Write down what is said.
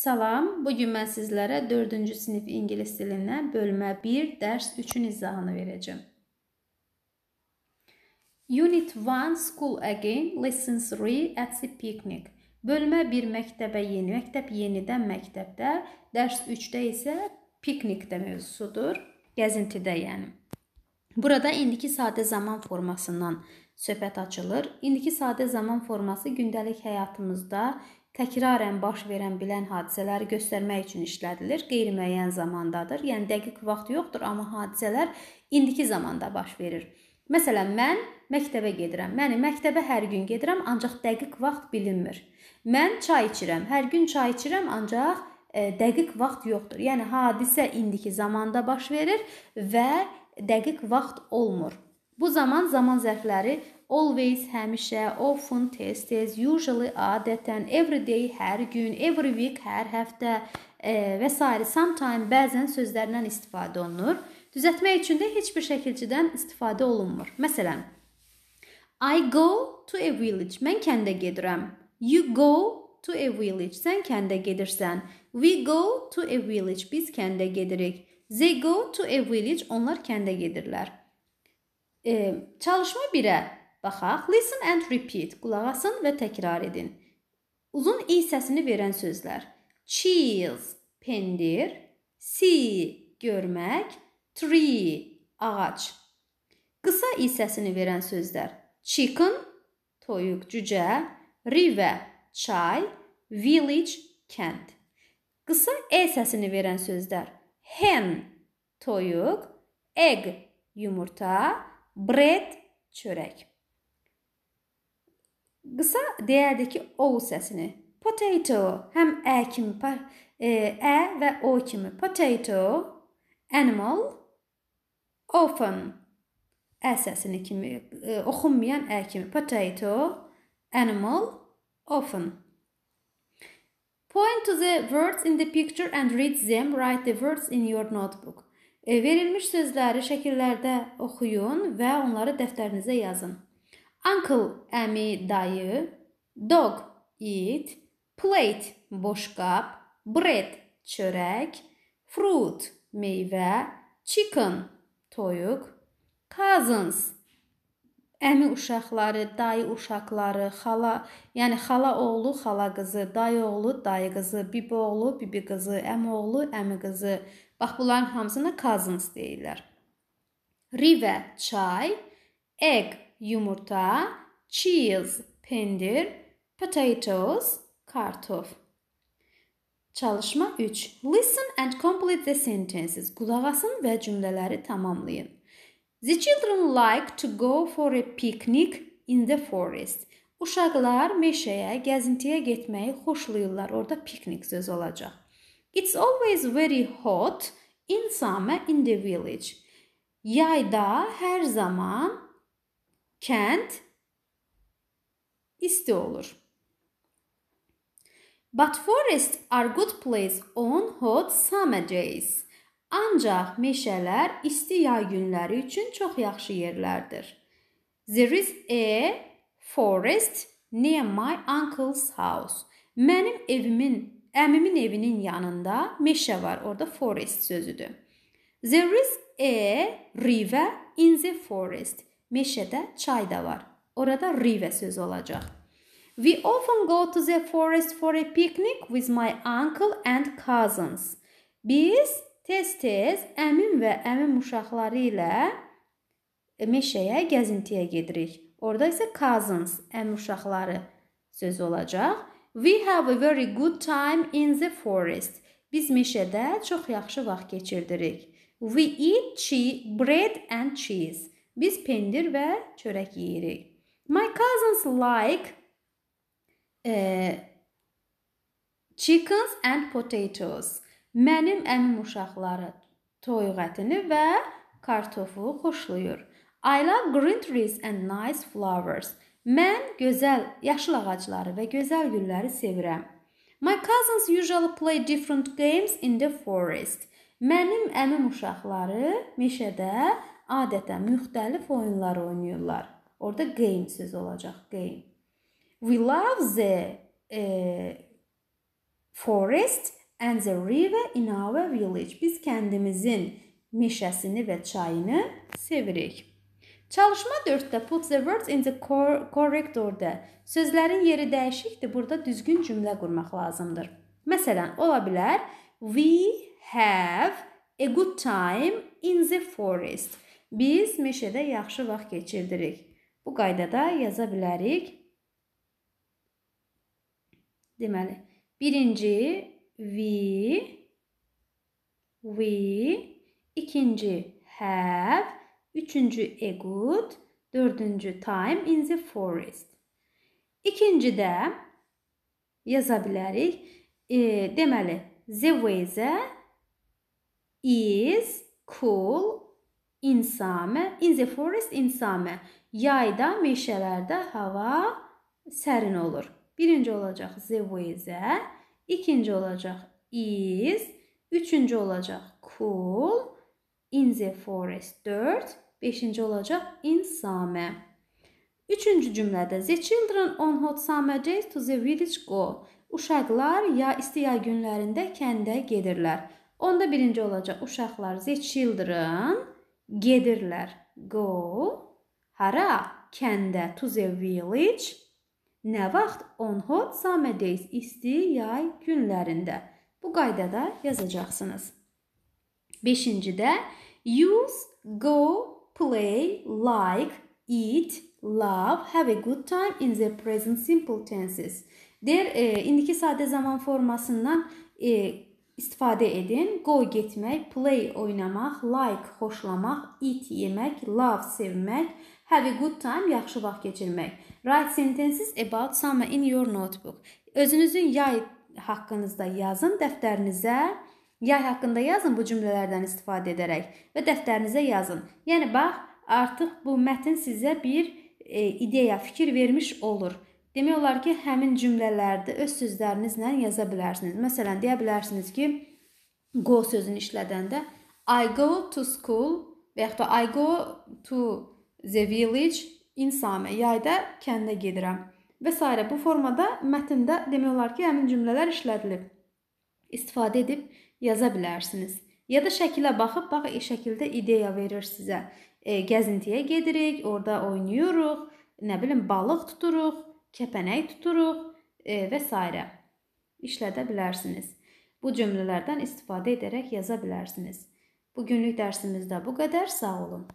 Salam, bugün mən sizlərə 4-cü sinif ingilis dilindən bölmə 1 dərs 3-ün izahını verəcəm. Unit 1 School Again Lessons Re at the Picnic. Bölmə 1 məktəbə yeni, məktəb yenidən məktəbdə, dərs 3-də isə piknikdə mövzusudur, gəzintidə yəni. Burada indiki sadə zaman formasından söhbət açılır. İndiki sadə zaman forması gündəlik həyatımızda təkrarən baş verən bilən hadisələri göstərmək üçün işlədilir. Qeyri-müəyyən zamandadır. Yəni dəqiq vaxt yoxdur, amma hadisələr indiki zamanda baş verir. Məsələn, mən məktəbə gedirəm. Məni məktəbə hər gün gedirəm, ancaq dəqiq vaxt bilinmir. Mən çay içirəm. Hər gün çay içirəm, ancaq ə, e, dəqiq vaxt yoxdur. Yəni hadisə indiki zamanda baş verir və dəqiq vaxt olmur. Bu zaman zaman zərfləri Always həmişə, often tez-tez, usually adətən, every day hər gün, every week hər həftə e, və s. sometime bəzən sözlərindən istifadə olunur. Düzəltmək üçün də heç bir şəkilçidən istifadə olunmur. Məsələn, I go to a village. Mən kəndə gedirəm. You go to a village. Sən kəndə gedirsən. We go to a village. Biz kəndə gedirik. They go to a village. Onlar kəndə gedirlər. E, çalışma 1-ə Baxaq. Listen and repeat. Qulaq asın və təkrar edin. Uzun i səsini verən sözlər: cheese, pendir, see, görmək, tree, ağac. Qısa i səsini verən sözlər: chicken, toyuq, cücə, river, çay, village, kənd. Qısa e səsini verən sözlər: hen, toyuq, egg, yumurta, bread, çörək qısa dəyərdəki o səsini. Potato həm ə kimi e, ə e, və o kimi. Potato, animal, often ə səsini kimi ə, e, oxunmayan ə kimi. Potato, animal, often. Point to the words in the picture and read them. Write the words in your notebook. E, verilmiş sözləri şəkillərdə oxuyun və onları dəftərinizə yazın. Uncle əmi dayı, dog it, plate boş qab, bread çörək, fruit meyvə, chicken toyuq, cousins əmi uşaqları, dayı uşaqları, xala, yəni xala oğlu, xala qızı, dayı oğlu, dayı qızı, bibi oğlu, bibi qızı, əmi oğlu, əmi qızı. Bax bunların hamısına cousins deyirlər. River çay, egg yumurta, cheese peynir, potatoes kartof. Çalışma 3. Listen and complete the sentences. Qulaq asın ve cümleleri tamamlayın. The children like to go for a picnic in the forest. Uşaqlar meşeye gezintiye getməyi xoşlayırlar. orada piknik söz olacak. It's always very hot in summer in the village. Yayda her zaman kent isti olur. But forests are good place on hot summer days. Ancaq meşələr isti yay günləri üçün çox yaxşı yerlərdir. There is a forest near my uncle's house. Mənim evimin, əmimin evinin yanında meşə var. Orada forest sözüdür. There is a river in the forest meşədə çay da var. Orada river sözü olacaq. We often go to the forest for a picnic with my uncle and cousins. Biz tez-tez əmim və əmim uşaqları ilə meşəyə gəzintiyə gedirik. Orda isə cousins, əmi uşaqları sözü olacaq. We have a very good time in the forest. Biz meşədə çox yaxşı vaxt keçirdirik. We eat cheese, bread and cheese. Biz pendir və çörək yeyirik. My cousins like e, chickens and potatoes. Mənim əmim uşaqları toyuq ətini və kartofu xoşlayır. I love green trees and nice flowers. Mən gözəl yaşıl ağacları və gözəl gülləri sevirəm. My cousins usually play different games in the forest. Mənim əmim uşaqları meşədə adətən müxtəlif oyunlar oynayırlar. Orda game söz olacaq, game. We love the e, forest and the river in our village. Biz kəndimizin meşəsini və çayını sevirik. Çalışma 4-də put the words in the correct order. Sözlərin yeri dəyişikdir. Burada düzgün cümlə qurmaq lazımdır. Məsələn, ola bilər we have a good time in the forest. Biz meşədə yaxşı vaxt keçirdirik. Bu qaydada yaza bilərik. Deməli, birinci we we ikinci have, üçüncü a good, dördüncü time in the forest. İkincidə yaza bilərik. E, deməli, the weather is cool insame. In the forest insame. Yayda, meşələrdə hava sərin olur. Birinci olacaq the weather, ikinci olacaq is, üçüncü olacaq cool, in the forest 4, beşinci olacaq insame. Üçüncü cümlədə the children on hot summer days to the village go. Uşaqlar ya isti yay günlərində kəndə gedirlər. Onda birinci olacaq uşaqlar the children gedirlər. Go hara? Kəndə to the village. Nə vaxt? On hot summer days. İsti yay günlərində. Bu qaydada yazacaqsınız. 5-də use, go, play, like, eat, love, have a good time in the present simple tenses. Der e, indiki sadə zaman formasından e, istifadə edin. Go getmək, play oynamaq, like xoşlamaq, eat yemək, love sevmək, have a good time yaxşı vaxt keçirmək. Write sentences about summer in your notebook. Özünüzün yay haqqınızda yazın dəftərinizə. Yay haqqında yazın bu cümlələrdən istifadə edərək və dəftərinizə yazın. Yəni bax, artıq bu mətn sizə bir e, ideya, fikir vermiş olur. Demək olar ki, həmin cümlələrdə öz sözlərinizlə yaza bilərsiniz. Məsələn, deyə bilərsiniz ki, go sözünü işlədəndə I go to school və yaxud da I go to the village in Sami, yayda kəndə gedirəm və s. bu formada mətndə demək olar ki, həmin cümlələr işlədilib. İstifadə edib yaza bilərsiniz. Ya da şəkilə baxıb bax e, şəkildə ideya verir sizə. E, gəzintiyə gedirik, orada oynayırıq, nə bilim balıq tuturuq, kəpənək tuturuq e, və s. işlədə bilərsiniz. Bu cümlələrdən istifadə edərək yaza bilərsiniz. Bugünlük dərsimizdə bu qədər. Sağ olun.